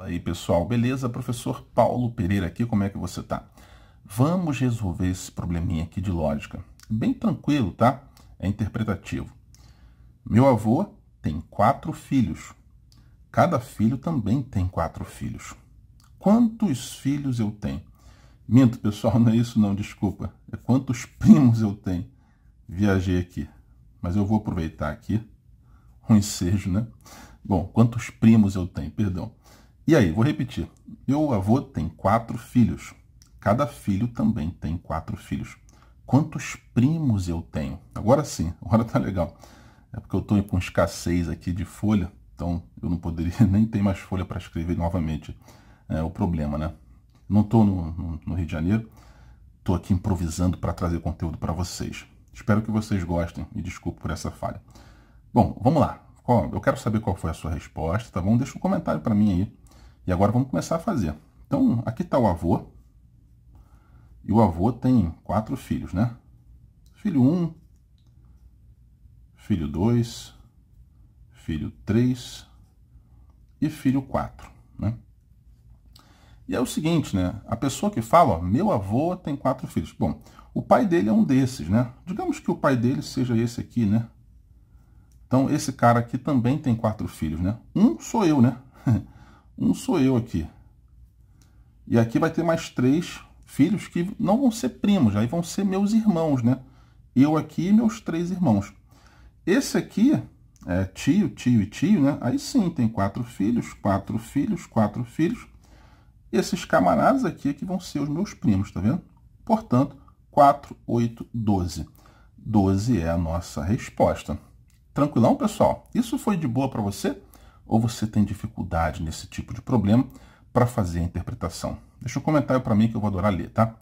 aí, pessoal, beleza? Professor Paulo Pereira aqui, como é que você tá? Vamos resolver esse probleminha aqui de lógica. Bem tranquilo, tá? É interpretativo. Meu avô tem quatro filhos. Cada filho também tem quatro filhos. Quantos filhos eu tenho? Minto, pessoal, não é isso não, desculpa. É quantos primos eu tenho. Viajei aqui. Mas eu vou aproveitar aqui um ensejo, né? Bom, quantos primos eu tenho, perdão. E aí, vou repetir. Meu avô tem quatro filhos. Cada filho também tem quatro filhos. Quantos primos eu tenho? Agora sim, agora tá legal. É porque eu estou com escassez aqui de folha, então eu não poderia nem ter mais folha para escrever novamente. É o problema, né? Não estou no, no, no Rio de Janeiro, estou aqui improvisando para trazer conteúdo para vocês. Espero que vocês gostem e desculpe por essa falha. Bom, vamos lá. Eu quero saber qual foi a sua resposta, tá bom? Deixa um comentário para mim aí e agora vamos começar a fazer. Então, aqui está o avô. E o avô tem quatro filhos, né? Filho 1, um, filho 2, filho 3 e filho 4, né? E é o seguinte, né? A pessoa que fala, ó, meu avô tem quatro filhos. Bom, o pai dele é um desses, né? Digamos que o pai dele seja esse aqui, né? Então, esse cara aqui também tem quatro filhos, né? Um sou eu, né? um sou eu aqui. E aqui vai ter mais três filhos que não vão ser primos, aí vão ser meus irmãos, né? Eu aqui e meus três irmãos. Esse aqui é tio, tio e tio, né? Aí sim, tem quatro filhos, quatro filhos, quatro filhos. Esses camaradas aqui é que vão ser os meus primos, tá vendo? Portanto, 4, 8, 12. 12 é a nossa resposta. Tranquilão, pessoal? Isso foi de boa para você? ou você tem dificuldade nesse tipo de problema para fazer a interpretação. Deixa um comentário para mim que eu vou adorar ler, tá?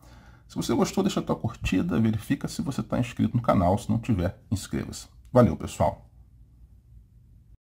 Se você gostou, deixa a tua curtida, verifica se você está inscrito no canal, se não tiver, inscreva-se. Valeu, pessoal!